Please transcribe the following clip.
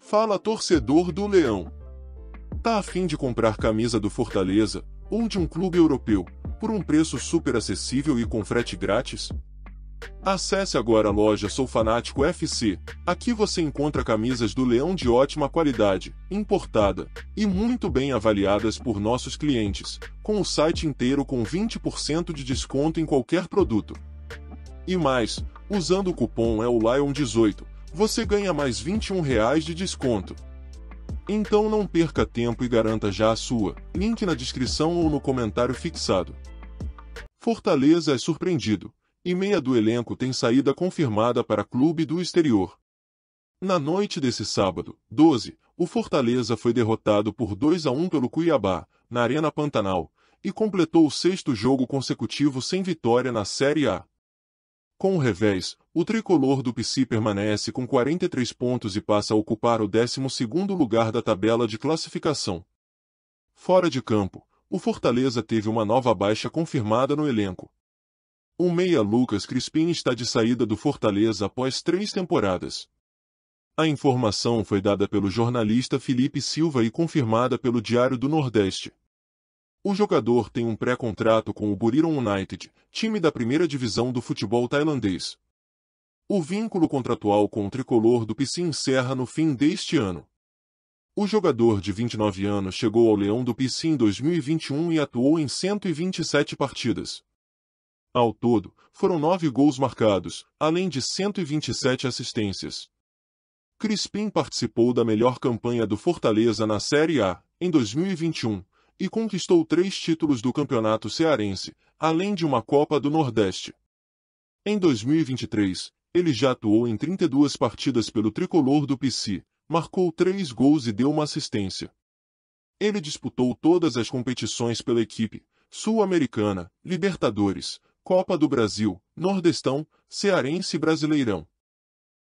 Fala torcedor do Leão. Tá afim de comprar camisa do Fortaleza ou de um clube europeu por um preço super acessível e com frete grátis? Acesse agora a loja Sou Fanático FC. Aqui você encontra camisas do Leão de ótima qualidade, importada e muito bem avaliadas por nossos clientes, com o site inteiro com 20% de desconto em qualquer produto. E mais, usando o cupom é lion 18 você ganha mais R$ 21,00 de desconto. Então não perca tempo e garanta já a sua. Link na descrição ou no comentário fixado. Fortaleza é surpreendido, e meia do elenco tem saída confirmada para clube do exterior. Na noite desse sábado, 12, o Fortaleza foi derrotado por 2 a 1 pelo Cuiabá, na Arena Pantanal, e completou o sexto jogo consecutivo sem vitória na Série A. Com o revés, o tricolor do PSI permanece com 43 pontos e passa a ocupar o 12º lugar da tabela de classificação. Fora de campo, o Fortaleza teve uma nova baixa confirmada no elenco. O meia Lucas Crispim está de saída do Fortaleza após três temporadas. A informação foi dada pelo jornalista Felipe Silva e confirmada pelo Diário do Nordeste. O jogador tem um pré-contrato com o Buriram United, time da primeira divisão do futebol tailandês. O vínculo contratual com o tricolor do PSI encerra no fim deste ano. O jogador de 29 anos chegou ao Leão do PSI em 2021 e atuou em 127 partidas. Ao todo, foram nove gols marcados, além de 127 assistências. Crispim participou da melhor campanha do Fortaleza na Série A, em 2021, e conquistou três títulos do Campeonato Cearense, além de uma Copa do Nordeste. Em 2023, ele já atuou em 32 partidas pelo tricolor do PC, marcou três gols e deu uma assistência. Ele disputou todas as competições pela equipe, Sul-Americana, Libertadores, Copa do Brasil, Nordestão, Cearense e Brasileirão.